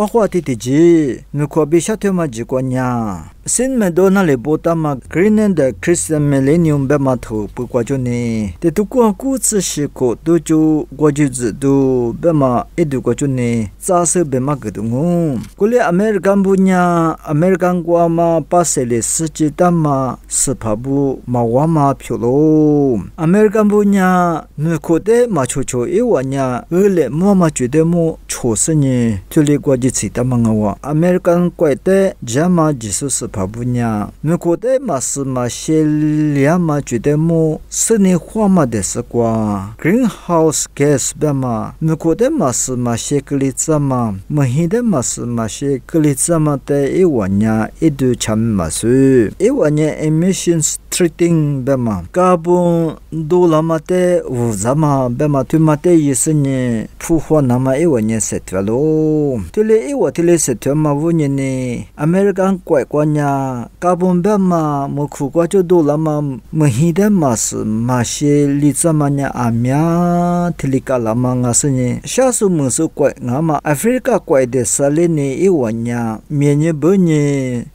wa khwa ti ti ji nu ko sin me do na le bota ma green and the christian millennium be ma tho pu kwa jo ne te tu ko ku tsu shi ko do jo gwa ju zu do be ma e du kwa jo ne sa se be ma ge du ngo ko le american bu nya american kwa ma pa se le si chi ta ma se pha bu ma wa ma phyo lo american bu nya ne ko te ma cho cho e wa nya ge le mo ma ju de mo cho se ni chu le gwa ji chi ta ma nga wa american kwa te jama jesus pa pabunya nuko de masu ma shelia ma jude mo sene khwa ma desu kwa greenhouse gas ba ma nuko de masu ma shekli tsama mahi de masu ma shekli tsama te ewanya edu cham masu ewanya emissions treating ba ma carbon do la ma te u zama ba ma tu ma te yesne phu khwa na ma ewanya setvalo tule ewa tule setwa ma vunyene american kwai kwanya ညာကာဗွန်ဘက်မှာမခုကွာကျဒိုလာမမဟီဒမတ်မရှိလီစမညာအမြာထလီကလာမငါစညရှာဆုမဆုကွဲငါမအာဖရိကကွဲတဲ့ဆလနေဧဝညာမြင်းညဘညေ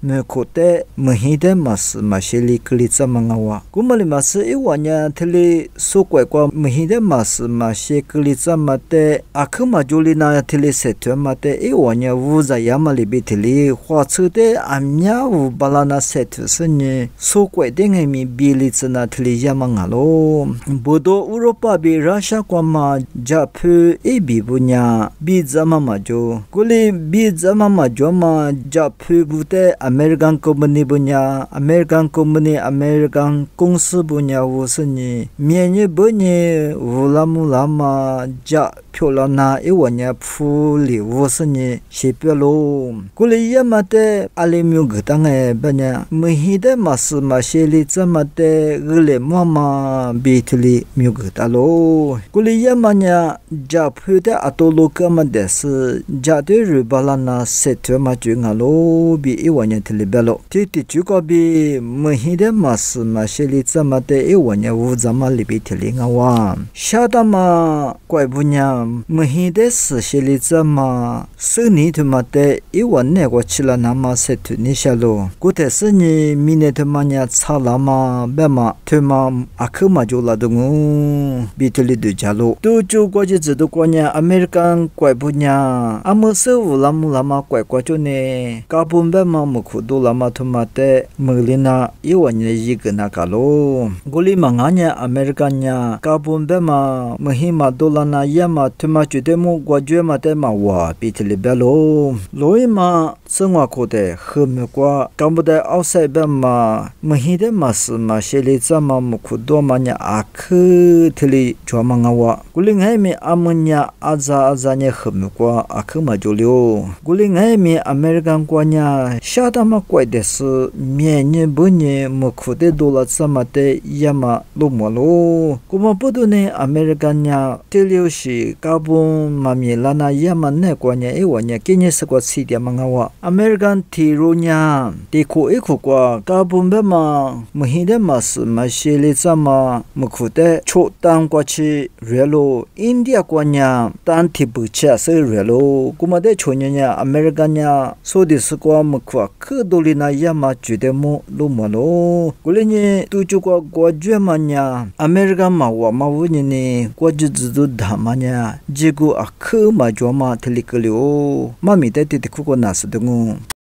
မခုတဲ့မဟီဒမတ်မရှိလီကလီစမငါဝကုမလီမစဧဝညာထလီဆုကွဲကွာမဟီဒမတ်မရှိကလီစမတဲ့အခမဂျိုလီနာထလီဆက်ထွမတဲ့ဧဝညာဝူဇာယမလီဘီထလီခွာချတဲ့အမြာကူဘလာနာဆက်သစညေဆိုကွဲတဲ့ငယ်မီဘီလီစနာထလီယမငါလိုဘူဒိုဥရောပဘီရုရှားကွန်မာဂျပန်အဘီဘူညာဘီဇမမဂျိုကိုလီဘီဇမမဂျိုမာဂျပန်ဘူတဲ့အမေရိကန်ကုမ္ပဏီဘူညာအမေရိကန်ကုမ္ပဏီအမေရိကန်ကုန်းစဘူညာဝစညေမြေညဘူညေဝလာမူလာမာဂျဖြိုလနာဧဝညာဖူလီဝစညေရှေပြလိုကိုလီယမတဲ့အလီမျိုးဂတင ngē bānyā mē hī dē mā sī mā shē lī tsā mā tē gē lē mō mā miu gē tā lō. Gō lī yā mā nyā jā pū dē ā tō kwa kwa ကုတဆညေမိနေတမညာဆာလာမဘမထေမအခမဂျိုလာဒငုဘီတလီဒဂျာလိုတူချူကိုချစ်ဇဒုကညာအမေရိကန်ကွယ်ပညာအမဆူလာမူလာမကွယ်ကွချုံနေကာပွန်ဘမမခုဒူလာမထမတဲ့မလီနာယောဝညာရီကနာကလိုဂိုလီမငါညာအမေရိကန်ညာကာပွန်ဘမမဟိမဒူလာနာယမထမချူတဲ့မကွယ်ကျွဲမတဲ့မဝါပီတလီဘလိုလိုယမ tsungwa kode xe me kwa kambuday awsay ben ma mahinde mas ma she le tsa ma muku do ma nya a khe tili chwa ma nga wa guli ngay me amu nya a za nye xe me kwa ma jo guli ngay me amerikan kwa nya sha ta ma kwa i desu nye bu nye muku de do la tsa ma ya ma lo mo lo အမေရိကန်တီရိုညာတီကိုအခိုကွာကာဘွန်ဘမမဟိဒမတ်မရှိလစ်ဆမမခုတဲ့ချိုတန်ကွာချီရဲလိုအိန္ဒိယကွာညာတန်တီပူချာဆဲရဲလိုကုမတဲ့ချိုညာညာအမေရိကန်ညာဆိုဒီစကွာမခွာခဒိုလီနာယမချူတဲ့မလို့မလို့ကိုလင်းရင်သူချကွာကွာကျွဲမညာအမေရိကန်မှာဝမဝင်းနေကွာကျွဇဒဓမညာဂျေကိုအခမဂျောမထလီကလီယိုမမီတဲ့တီခုကနာစဒင no